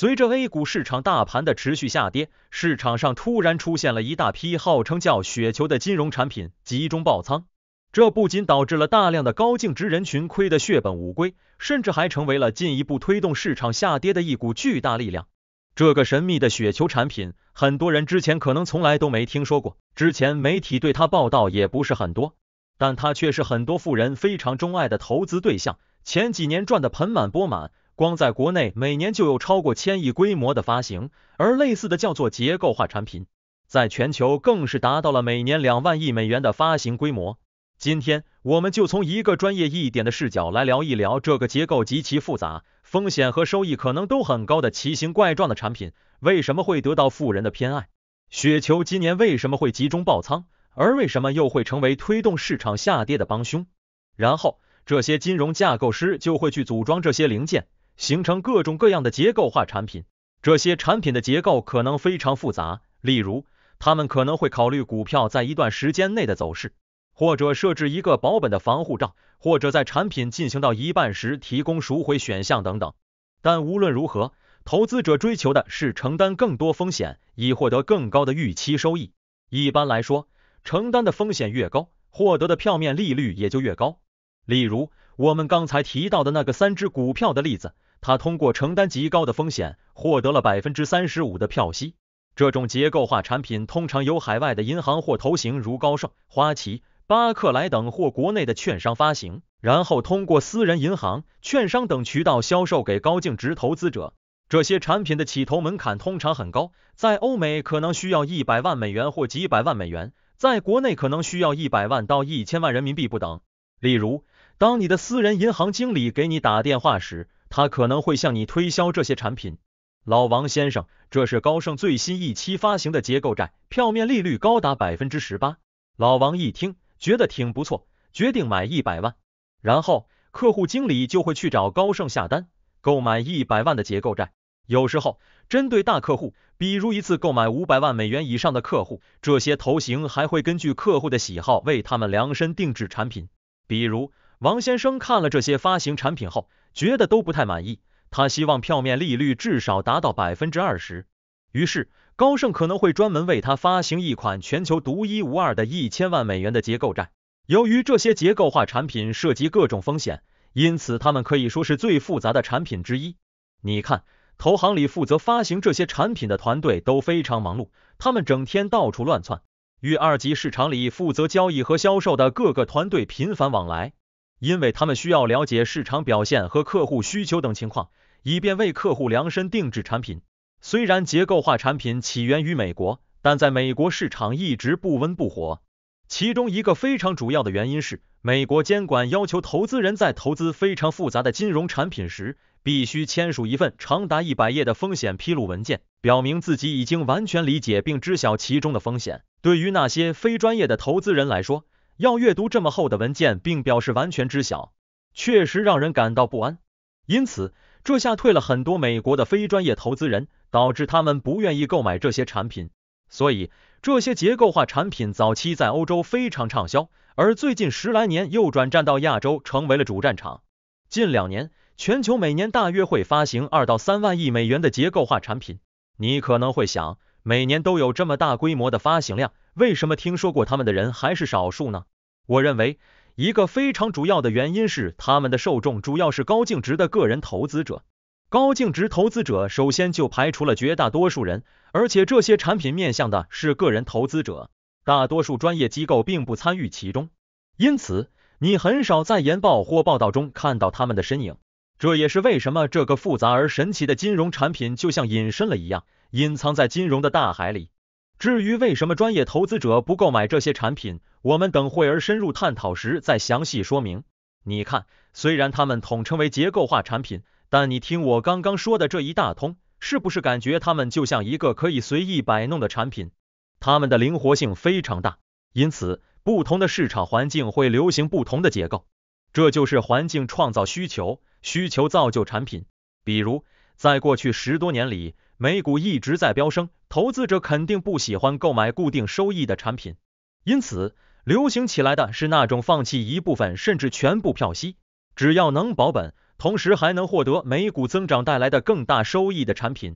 随着 A 股市场大盘的持续下跌，市场上突然出现了一大批号称叫“雪球”的金融产品集中爆仓，这不仅导致了大量的高净值人群亏得血本无归，甚至还成为了进一步推动市场下跌的一股巨大力量。这个神秘的雪球产品，很多人之前可能从来都没听说过，之前媒体对它报道也不是很多，但它却是很多富人非常钟爱的投资对象，前几年赚得盆满钵满。光在国内，每年就有超过千亿规模的发行，而类似的叫做结构化产品，在全球更是达到了每年两万亿美元的发行规模。今天，我们就从一个专业一点的视角来聊一聊这个结构极其复杂、风险和收益可能都很高的奇形怪状的产品，为什么会得到富人的偏爱？雪球今年为什么会集中爆仓，而为什么又会成为推动市场下跌的帮凶？然后，这些金融架构师就会去组装这些零件。形成各种各样的结构化产品，这些产品的结构可能非常复杂。例如，他们可能会考虑股票在一段时间内的走势，或者设置一个保本的防护罩，或者在产品进行到一半时提供赎回选项等等。但无论如何，投资者追求的是承担更多风险以获得更高的预期收益。一般来说，承担的风险越高，获得的票面利率也就越高。例如，我们刚才提到的那个三只股票的例子。他通过承担极高的风险，获得了百分之三十五的票息。这种结构化产品通常由海外的银行或投行，如高盛、花旗、巴克莱等，或国内的券商发行，然后通过私人银行、券商等渠道销售给高净值投资者。这些产品的起投门槛通常很高，在欧美可能需要一百万美元或几百万美元，在国内可能需要一百万到一千万人民币不等。例如，当你的私人银行经理给你打电话时，他可能会向你推销这些产品。老王先生，这是高盛最新一期发行的结构债，票面利率高达百分之十八。老王一听，觉得挺不错，决定买一百万。然后，客户经理就会去找高盛下单，购买一百万的结构债。有时候，针对大客户，比如一次购买五百万美元以上的客户，这些头型还会根据客户的喜好为他们量身定制产品。比如，王先生看了这些发行产品后。觉得都不太满意，他希望票面利率至少达到百分之二十。于是，高盛可能会专门为他发行一款全球独一无二的一千万美元的结构债。由于这些结构化产品涉及各种风险，因此他们可以说是最复杂的产品之一。你看，投行里负责发行这些产品的团队都非常忙碌，他们整天到处乱窜，与二级市场里负责交易和销售的各个团队频繁往来。因为他们需要了解市场表现和客户需求等情况，以便为客户量身定制产品。虽然结构化产品起源于美国，但在美国市场一直不温不火。其中一个非常主要的原因是，美国监管要求投资人在投资非常复杂的金融产品时，必须签署一份长达一百页的风险披露文件，表明自己已经完全理解并知晓其中的风险。对于那些非专业的投资人来说，要阅读这么厚的文件，并表示完全知晓，确实让人感到不安。因此，这下退了很多美国的非专业投资人，导致他们不愿意购买这些产品。所以，这些结构化产品早期在欧洲非常畅销，而最近十来年又转战到亚洲，成为了主战场。近两年，全球每年大约会发行二到三万亿美元的结构化产品。你可能会想，每年都有这么大规模的发行量。为什么听说过他们的人还是少数呢？我认为一个非常主要的原因是，他们的受众主要是高净值的个人投资者。高净值投资者首先就排除了绝大多数人，而且这些产品面向的是个人投资者，大多数专业机构并不参与其中。因此，你很少在研报或报道中看到他们的身影。这也是为什么这个复杂而神奇的金融产品就像隐身了一样，隐藏在金融的大海里。至于为什么专业投资者不购买这些产品，我们等会儿深入探讨时再详细说明。你看，虽然它们统称为结构化产品，但你听我刚刚说的这一大通，是不是感觉它们就像一个可以随意摆弄的产品？它们的灵活性非常大，因此不同的市场环境会流行不同的结构。这就是环境创造需求，需求造就产品。比如，在过去十多年里。美股一直在飙升，投资者肯定不喜欢购买固定收益的产品，因此流行起来的是那种放弃一部分甚至全部票息，只要能保本，同时还能获得美股增长带来的更大收益的产品。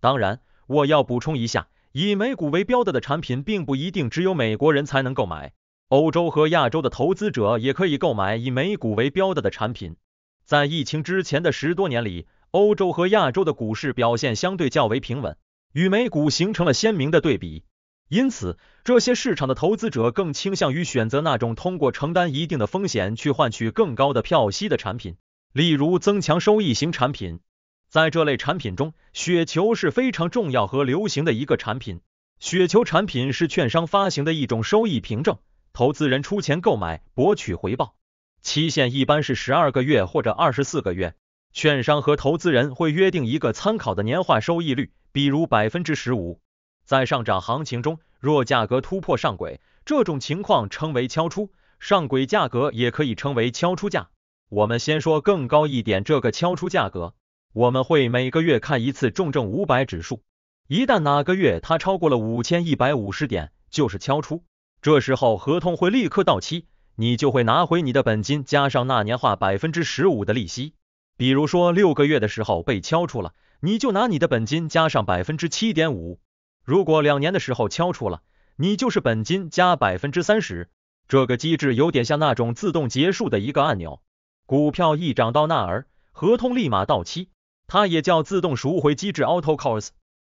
当然，我要补充一下，以美股为标的的产品并不一定只有美国人才能购买，欧洲和亚洲的投资者也可以购买以美股为标的的产品。在疫情之前的十多年里。欧洲和亚洲的股市表现相对较为平稳，与美股形成了鲜明的对比。因此，这些市场的投资者更倾向于选择那种通过承担一定的风险去换取更高的票息的产品，例如增强收益型产品。在这类产品中，雪球是非常重要和流行的一个产品。雪球产品是券商发行的一种收益凭证，投资人出钱购买，博取回报，期限一般是十二个月或者二十四个月。券商和投资人会约定一个参考的年化收益率，比如百分之十五。在上涨行情中，若价格突破上轨，这种情况称为敲出，上轨价格也可以称为敲出价。我们先说更高一点这个敲出价格。我们会每个月看一次重症五百指数，一旦哪个月它超过了五千一百五十点，就是敲出，这时候合同会立刻到期，你就会拿回你的本金加上那年化百分之十五的利息。比如说六个月的时候被敲出了，你就拿你的本金加上百分之七点五；如果两年的时候敲出了，你就是本金加百分之三十。这个机制有点像那种自动结束的一个按钮，股票一涨到那儿，合同立马到期。它也叫自动赎回机制 （auto c a u r s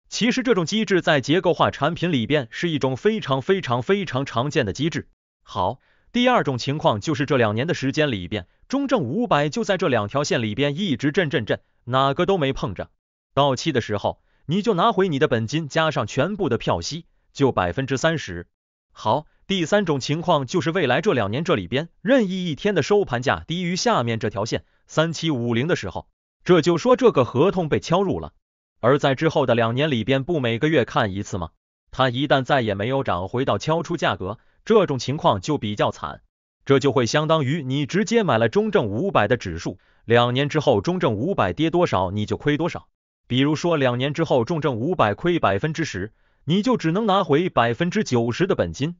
其实这种机制在结构化产品里边是一种非常非常非常常见的机制。好。第二种情况就是这两年的时间里边，中证五百就在这两条线里边一直震震震，哪个都没碰着。到期的时候，你就拿回你的本金加上全部的票息，就百分之三十。好，第三种情况就是未来这两年这里边，任意一天的收盘价低于下面这条线三七五零的时候，这就说这个合同被敲入了。而在之后的两年里边，不每个月看一次吗？它一旦再也没有涨回到敲出价格。这种情况就比较惨，这就会相当于你直接买了中证五百的指数，两年之后中证五百跌多少你就亏多少。比如说两年之后中证五百亏百分之十，你就只能拿回百分之九十的本金；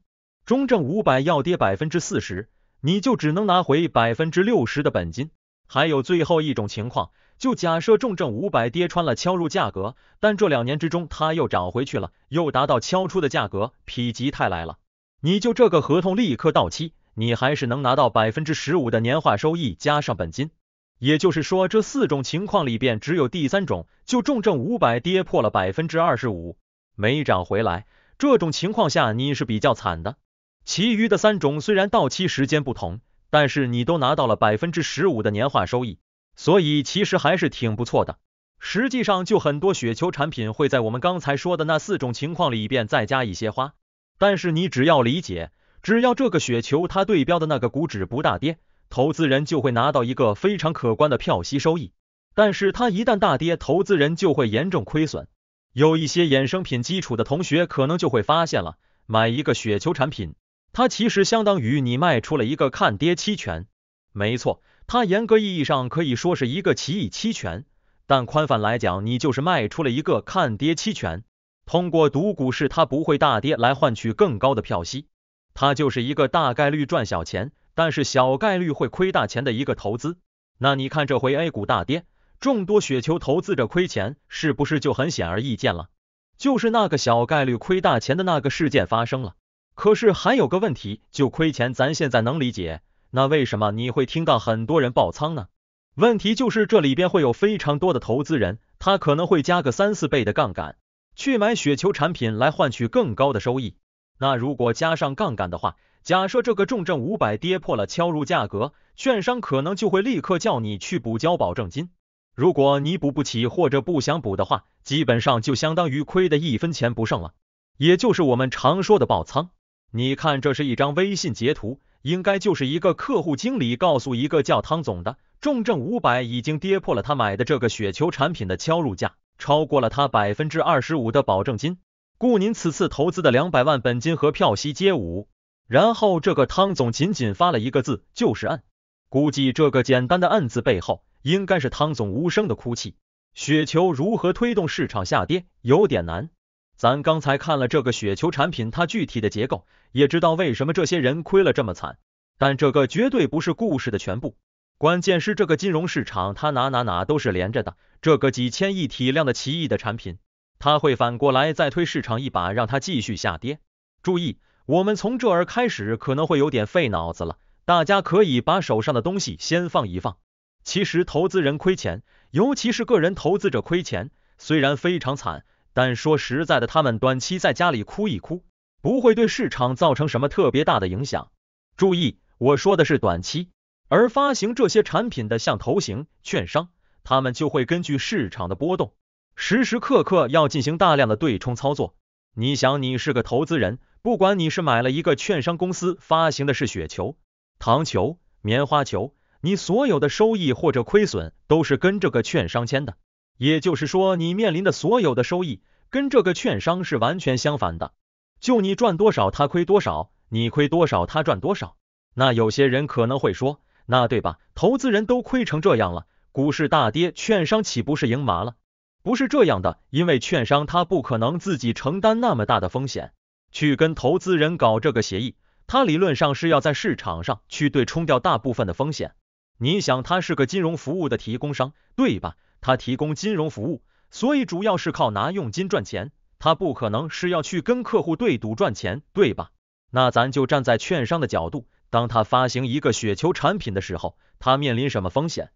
中证五百要跌百分之四十，你就只能拿回百分之六十的本金。还有最后一种情况，就假设中证五百跌穿了敲入价格，但这两年之中它又涨回去了，又达到敲出的价格，否极泰来了。你就这个合同立刻到期，你还是能拿到百分之十五的年化收益加上本金。也就是说，这四种情况里边，只有第三种就重5五百跌破了百分之二十五，没涨回来。这种情况下你是比较惨的。其余的三种虽然到期时间不同，但是你都拿到了百分之十五的年化收益，所以其实还是挺不错的。实际上，就很多雪球产品会在我们刚才说的那四种情况里边再加一些花。但是你只要理解，只要这个雪球它对标的那个股指不大跌，投资人就会拿到一个非常可观的票息收益。但是它一旦大跌，投资人就会严重亏损。有一些衍生品基础的同学可能就会发现了，买一个雪球产品，它其实相当于你卖出了一个看跌期权。没错，它严格意义上可以说是一个奇异期权，但宽泛来讲，你就是卖出了一个看跌期权。通过赌股市它不会大跌来换取更高的票息，它就是一个大概率赚小钱，但是小概率会亏大钱的一个投资。那你看这回 A 股大跌，众多雪球投资者亏钱，是不是就很显而易见了？就是那个小概率亏大钱的那个事件发生了。可是还有个问题，就亏钱，咱现在能理解。那为什么你会听到很多人爆仓呢？问题就是这里边会有非常多的投资人，他可能会加个三四倍的杠杆。去买雪球产品来换取更高的收益，那如果加上杠杆的话，假设这个重证五百跌破了敲入价格，券商可能就会立刻叫你去补交保证金。如果你补不起或者不想补的话，基本上就相当于亏的一分钱不剩了，也就是我们常说的爆仓。你看，这是一张微信截图，应该就是一个客户经理告诉一个叫汤总的，重证五百已经跌破了他买的这个雪球产品的敲入价。超过了他百分之二十五的保证金，故您此次投资的两百万本金和票息皆无。然后这个汤总仅仅发了一个字，就是“按”。估计这个简单的“按”字背后，应该是汤总无声的哭泣。雪球如何推动市场下跌，有点难。咱刚才看了这个雪球产品，它具体的结构，也知道为什么这些人亏了这么惨。但这个绝对不是故事的全部。关键是这个金融市场，它哪哪哪都是连着的。这个几千亿体量的奇异的产品，它会反过来再推市场一把，让它继续下跌。注意，我们从这儿开始可能会有点费脑子了，大家可以把手上的东西先放一放。其实投资人亏钱，尤其是个人投资者亏钱，虽然非常惨，但说实在的，他们短期在家里哭一哭，不会对市场造成什么特别大的影响。注意，我说的是短期，而发行这些产品的像投行、券商。他们就会根据市场的波动，时时刻刻要进行大量的对冲操作。你想，你是个投资人，不管你是买了一个券商公司发行的，是雪球、糖球、棉花球，你所有的收益或者亏损都是跟这个券商签的。也就是说，你面临的所有的收益跟这个券商是完全相反的，就你赚多少他亏多少，你亏多少他赚多少。那有些人可能会说，那对吧？投资人都亏成这样了。股市大跌，券商岂不是赢麻了？不是这样的，因为券商他不可能自己承担那么大的风险，去跟投资人搞这个协议。他理论上是要在市场上去对冲掉大部分的风险。你想，他是个金融服务的提供商，对吧？他提供金融服务，所以主要是靠拿佣金赚钱。他不可能是要去跟客户对赌赚钱，对吧？那咱就站在券商的角度，当他发行一个雪球产品的时候，他面临什么风险？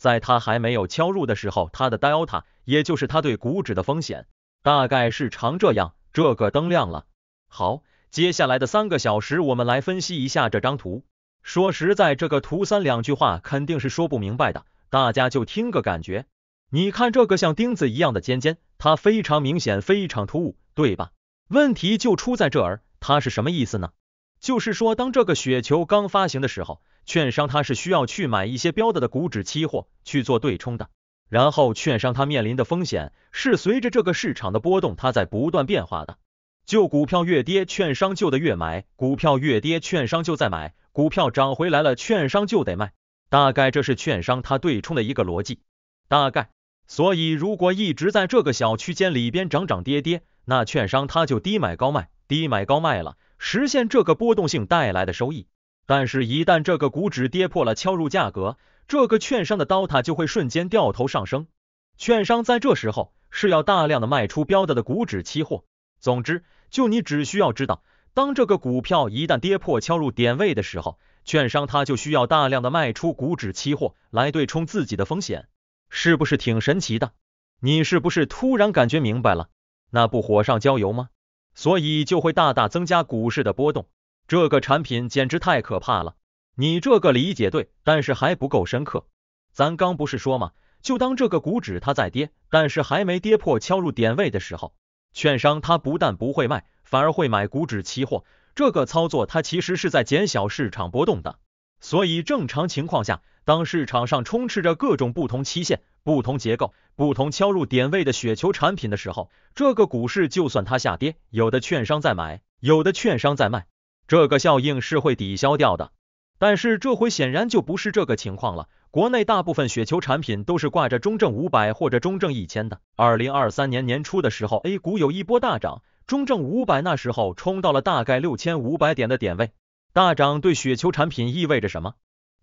在它还没有敲入的时候，它的 delta，也就是它对股指的风险，大概是长这样。这个灯亮了。好，接下来的三个小时，我们来分析一下这张图。说实在，这个图三两句话肯定是说不明白的，大家就听个感觉。你看这个像钉子一样的尖尖，它非常明显，非常突兀，对吧？问题就出在这儿，它是什么意思呢？就是说，当这个雪球刚发行的时候，券商它是需要去买一些标的的股指期货去做对冲的。然后，券商它面临的风险是随着这个市场的波动，它在不断变化的。就股票越跌，券商就得越买；股票越跌，券商就在买；股票涨回来了，券商就得卖。大概这是券商它对冲的一个逻辑。大概，所以如果一直在这个小区间里边涨涨跌跌，那券商它就低买高卖，低买高卖了。实现这个波动性带来的收益，但是，一旦这个股指跌破了敲入价格，这个券商的刀塔就会瞬间掉头上升。券商在这时候是要大量的卖出标的的股指期货。总之，就你只需要知道，当这个股票一旦跌破敲入点位的时候，券商它就需要大量的卖出股指期货来对冲自己的风险，是不是挺神奇的？你是不是突然感觉明白了？那不火上浇油吗？所以就会大大增加股市的波动，这个产品简直太可怕了。你这个理解对，但是还不够深刻。咱刚不是说吗？就当这个股指它在跌，但是还没跌破敲入点位的时候，券商它不但不会卖，反而会买股指期货。这个操作它其实是在减小市场波动的。所以正常情况下，当市场上充斥着各种不同期限、不同结构、不同敲入点位的雪球产品的时候，这个股市就算它下跌，有的券商在买，有的券商在卖，这个效应是会抵消掉的。但是这回显然就不是这个情况了。国内大部分雪球产品都是挂着中证五百或者中证一千的。二零二三年年初的时候，A 股有一波大涨，中证五百那时候冲到了大概六千五百点的点位。大涨对雪球产品意味着什么？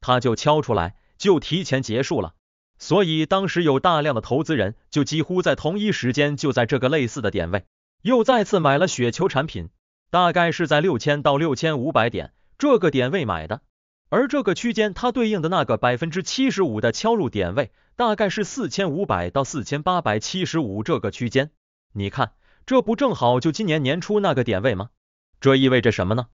它就敲出来，就提前结束了。所以当时有大量的投资人，就几乎在同一时间就在这个类似的点位又再次买了雪球产品，大概是在六千到六千五百点这个点位买的。而这个区间它对应的那个百分之七十五的敲入点位，大概是四千五百到四千八百七十五这个区间。你看，这不正好就今年年初那个点位吗？这意味着什么呢？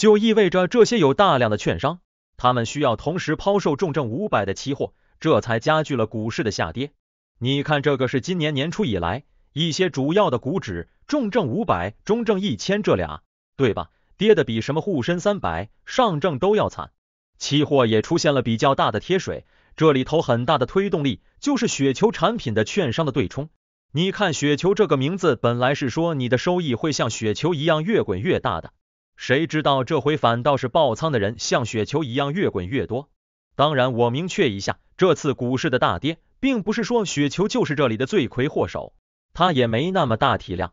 就意味着这些有大量的券商，他们需要同时抛售重证五百的期货，这才加剧了股市的下跌。你看，这个是今年年初以来一些主要的股指，重证五百、中证一千这俩，对吧？跌的比什么沪深三百、上证都要惨。期货也出现了比较大的贴水，这里头很大的推动力就是雪球产品的券商的对冲。你看“雪球”这个名字，本来是说你的收益会像雪球一样越滚越大的。谁知道这回反倒是爆仓的人像雪球一样越滚越多。当然，我明确一下，这次股市的大跌，并不是说雪球就是这里的罪魁祸首，他也没那么大体量。